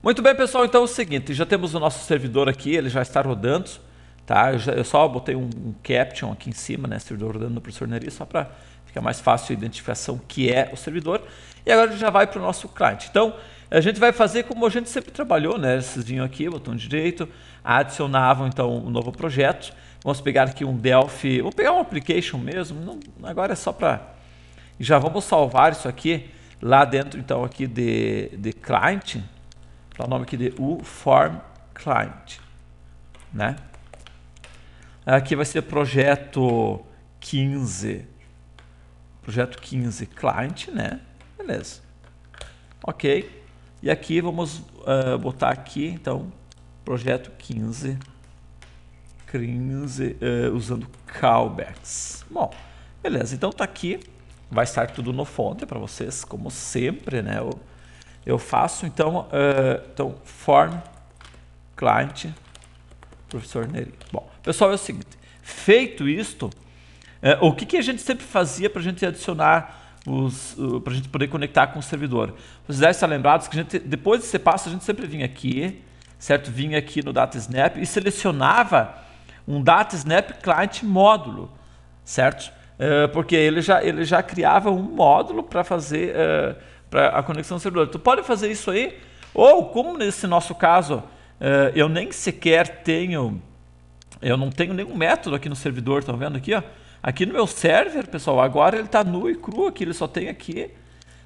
Muito bem, pessoal, então é o seguinte, já temos o nosso servidor aqui, ele já está rodando, tá? Eu, já, eu só botei um, um, caption aqui em cima, né, servidor rodando no professor Neri, só para ficar mais fácil a identificação que é o servidor. E agora já vai para o nosso cliente. Então, a gente vai fazer como a gente sempre trabalhou, né, esses vinham aqui, botão direito, adicionavam então um novo projeto. Vamos pegar aqui um Delphi, vou pegar um application mesmo, não, agora é só para... Já vamos salvar isso aqui lá dentro, então, aqui de, de client, o nome aqui de U Form Client, né? Aqui vai ser projeto 15, projeto 15 client, né? Beleza. Ok. E aqui vamos uh, botar aqui, então, projeto 15, 15 uh, usando callbacks. Bom, beleza. Então tá aqui. Vai estar tudo no fonte para vocês, como sempre, né? O, eu faço então, uh, então form client professor Neri. Bom, pessoal, é o seguinte, feito isto, uh, o que, que a gente sempre fazia para a gente adicionar uh, para a gente poder conectar com o servidor? Vocês devem estar lembrados que a gente, depois desse passo a gente sempre vinha aqui, certo? Vinha aqui no DataSnap e selecionava um DataSnap client módulo, certo? Eh, porque ele já, ele já criava um módulo para fazer para a conexão servidor. Tu pode fazer isso aí, ou como nesse nosso caso, eh, eu nem sequer tenho, eu não tenho nenhum método aqui no servidor, estão tá vendo aqui? Ó? Aqui no meu server, pessoal, agora ele está nu e cru aqui, ele só tem aqui,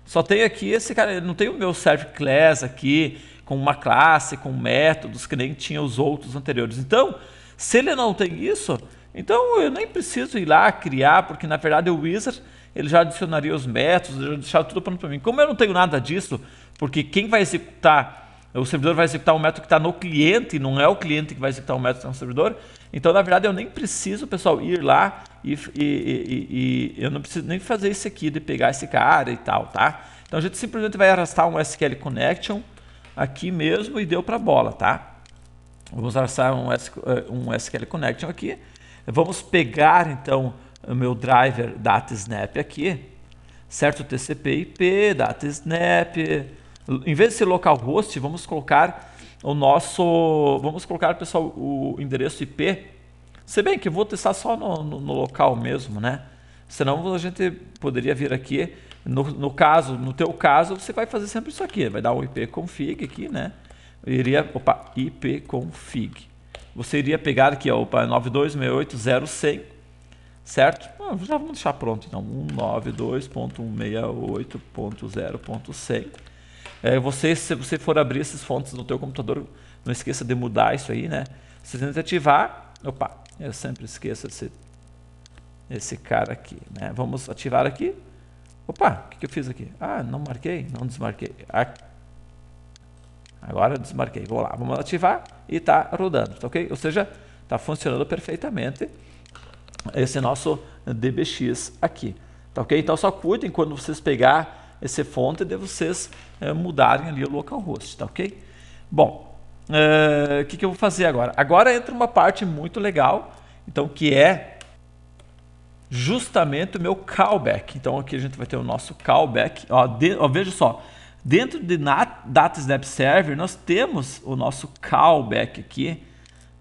só tem aqui esse cara, não tem o meu server class aqui, com uma classe, com métodos, que nem tinha os outros anteriores. Então, se ele não tem isso, então eu nem preciso ir lá criar, porque na verdade o Wizard ele já adicionaria os métodos, já deixava tudo pronto para mim. Como eu não tenho nada disso, porque quem vai executar, o servidor vai executar um método que está no cliente, não é o cliente que vai executar o é um método no servidor. Então, na verdade, eu nem preciso, pessoal, ir lá e, e, e, e eu não preciso nem fazer isso aqui de pegar esse cara e tal, tá? Então a gente simplesmente vai arrastar um SQL connection aqui mesmo e deu para bola, tá? Vamos arrastar um SQL eh, connection aqui Vamos pegar então o meu driver DataSnap aqui, certo? TCP/IP, DataSnap. Em vez de ser localhost, vamos colocar o nosso, vamos colocar pessoal o endereço IP. Se bem que eu vou testar só no, no, no local mesmo, né? Senão a gente poderia vir aqui. No, no caso, no teu caso, você vai fazer sempre isso aqui. Vai dar o ipconfig aqui, né? Eu iria, opa, ipconfig você iria pegar aqui, opa, 92680100, certo? Ah, já vamos deixar pronto, então, 192.168.0.100. É, você, se você for abrir essas fontes no teu computador, não esqueça de mudar isso aí, né? Você tenta ativar, opa, eu sempre esqueço esse, esse cara aqui, né? Vamos ativar aqui. Opa, o que, que eu fiz aqui? Ah, não marquei, não desmarquei. Agora desmarquei. Vou lá, vamos ativar e está rodando, tá ok? Ou seja, está funcionando perfeitamente esse nosso DBX aqui, tá ok? Então só cuidem quando vocês pegar esse fonte de vocês é, mudarem ali o localhost, tá ok? Bom, eh, o que, que eu vou fazer agora? Agora entra uma parte muito legal, então que é justamente o meu callback. Então aqui a gente vai ter o nosso callback. Ó, de, ó veja só, Dentro de DataSnap Server, nós temos o nosso callback aqui,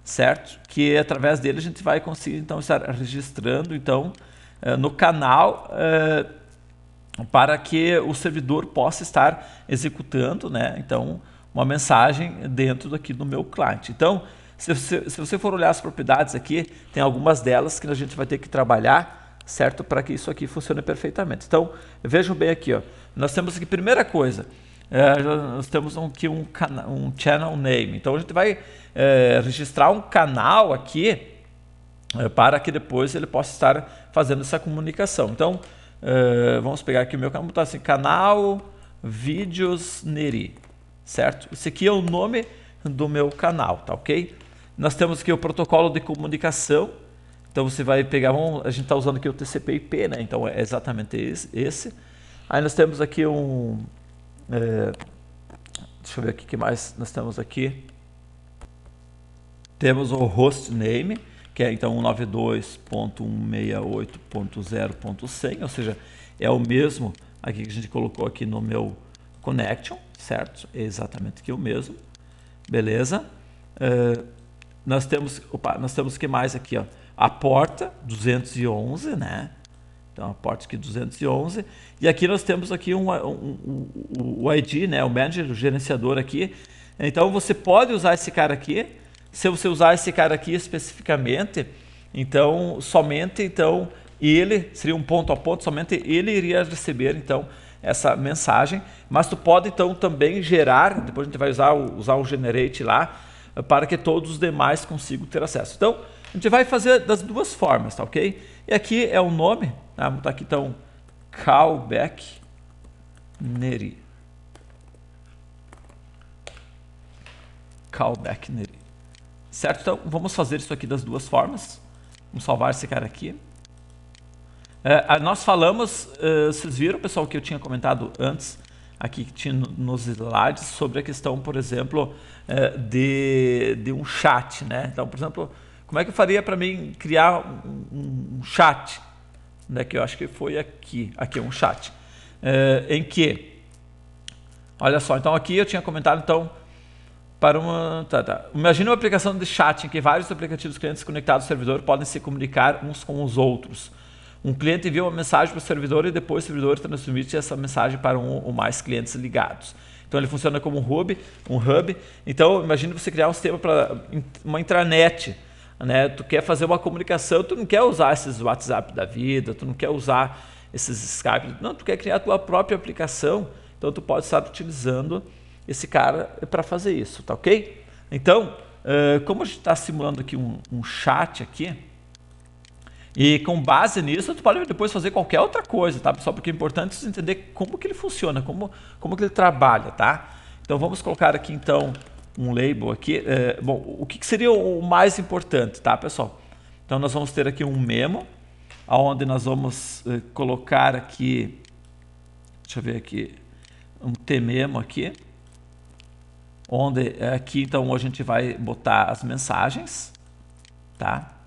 certo? Que através dele a gente vai conseguir então estar registrando então eh, no canal eh, para que o servidor possa estar executando, né? Então uma mensagem dentro daqui do meu cliente. Então se você for olhar as propriedades aqui, tem algumas delas que a gente vai ter que trabalhar certo? Para que isso aqui funcione perfeitamente. Então, vejam bem aqui, ó. nós temos aqui, primeira coisa, é, nós temos aqui um, um channel name. Então, a gente vai é, registrar um canal aqui é, para que depois ele possa estar fazendo essa comunicação. Então, é, vamos pegar aqui o meu canal, botar assim, canal Vídeos Neri, certo? Esse aqui é o nome do meu canal, tá ok? Nós temos aqui o protocolo de comunicação, então você vai pegar um, a gente está usando aqui o TCP/IP, né? Então é exatamente esse. Aí nós temos aqui um, é, deixa eu ver aqui que mais nós temos aqui. Temos o host name, que é então 192.168.0.100, ou seja, é o mesmo aqui que a gente colocou aqui no meu connection, certo? É exatamente aqui o mesmo, beleza? É, nós temos, opa, nós temos o que mais aqui, ó? a porta 211, né? Então a porta aqui 211 e aqui nós temos aqui um, um, um, o ID, né? O manager, o gerenciador aqui. Então você pode usar esse cara aqui. Se você usar esse cara aqui especificamente, então somente então ele seria um ponto a ponto, somente ele iria receber então essa mensagem. Mas tu pode então também gerar, depois a gente vai usar o, usar o generate lá para que todos os demais consigam ter acesso. Então a gente vai fazer das duas formas, tá ok? E aqui é o nome, tá? Vou botar aqui então callback neri. Callback neri. Certo? Então vamos fazer isso aqui das duas formas. Vamos salvar esse cara aqui. É, nós falamos, uh, vocês viram, pessoal, que eu tinha comentado antes aqui que tinha nos slides sobre a questão, por exemplo, uh, de, de um chat, né? Então, por exemplo, como é que eu faria para mim criar um, um, chat? Né, que eu acho que foi aqui. Aqui é um chat. É, em que, olha só, então aqui eu tinha comentado então para uma. Tá, tá. Imagina uma aplicação de chat em que vários aplicativos clientes conectados ao servidor podem se comunicar uns com os outros. Um cliente envia uma mensagem para o servidor e depois o servidor transmite essa mensagem para um ou mais clientes ligados. Então ele funciona como um hub, um hub. Então imagine você criar um sistema para uma intranet né? Tu quer fazer uma comunicação, tu não quer usar esses WhatsApp da vida, tu não quer usar esses Skype, não, tu quer criar a tua própria aplicação. Então tu pode estar utilizando esse cara para fazer isso, tá ok? Então, uh, como a gente está simulando aqui um, um chat aqui, e com base nisso, tu pode depois fazer qualquer outra coisa, tá, pessoal? Porque é importante você entender como que ele funciona, como, como que ele trabalha, tá? Então vamos colocar aqui então um label aqui. É, bom, o que seria o mais importante, tá, pessoal? Então nós vamos ter aqui um memo, onde nós vamos é, colocar aqui, deixa eu ver aqui, um tememo aqui, onde é aqui então a gente vai botar as mensagens, tá?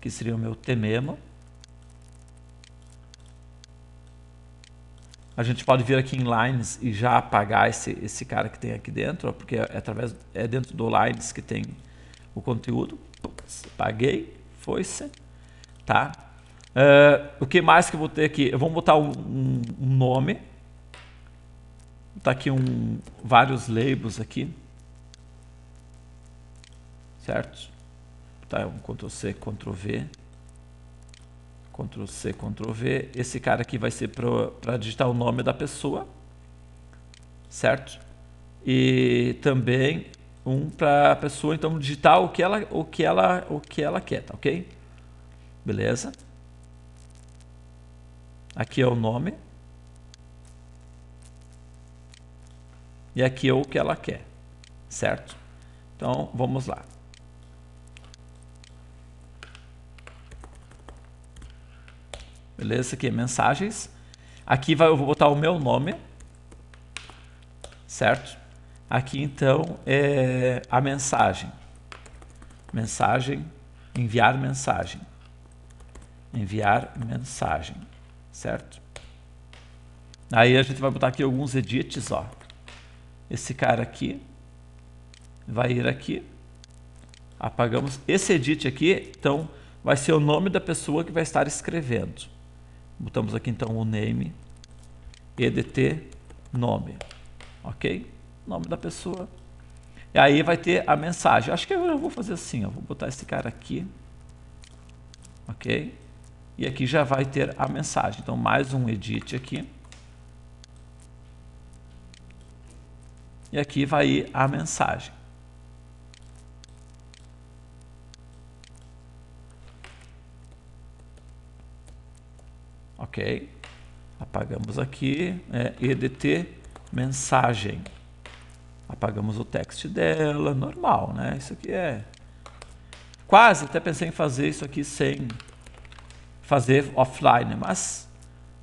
Que seria o meu tememo. a gente pode vir aqui em Lines e já apagar esse, esse cara que tem aqui dentro, ó, porque é, através, é dentro do Lines que tem o conteúdo. Puts, apaguei, foi-se. Tá? Uh, o que mais que eu vou ter aqui? Eu vou botar um, um, nome. Tá aqui um, vários labels aqui. Certo? Tá, um Ctrl C, Ctrl V. Ctrl C, Ctrl V. Esse cara aqui vai ser para digitar o nome da pessoa, certo? E também um para a pessoa então digitar o que ela o que ela o que ela quer, tá OK? Beleza? Aqui é o nome. E aqui é o que ela quer, certo? Então, vamos lá. Beleza? Aqui, mensagens. Aqui vai, eu vou botar o meu nome, certo? Aqui, então, é a mensagem. Mensagem, enviar mensagem. Enviar mensagem, certo? Aí a gente vai botar aqui alguns edits, ó. Esse cara aqui vai ir aqui. Apagamos esse edit aqui, então vai ser o nome da pessoa que vai estar escrevendo. Botamos aqui então o name, edt, nome, ok? Nome da pessoa. E aí vai ter a mensagem. Acho que eu vou fazer assim, eu vou botar esse cara aqui, ok? E aqui já vai ter a mensagem. Então mais um edit aqui. E aqui vai a mensagem. Ok? Apagamos aqui, é, né? EDT mensagem. Apagamos o text dela, normal, né? Isso aqui é... Quase até pensei em fazer isso aqui sem fazer offline, mas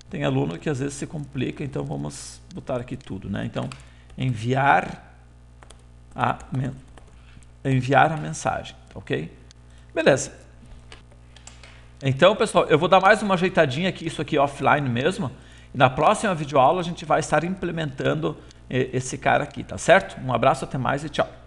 tem aluno que às vezes se complica, então vamos botar aqui tudo, né? Então, enviar a, enviar a mensagem, ok? Beleza. Então, pessoal, eu vou dar mais uma ajeitadinha aqui, isso aqui offline mesmo. Na próxima videoaula a gente vai estar implementando eh, esse cara aqui, tá certo? Um abraço, até mais e tchau.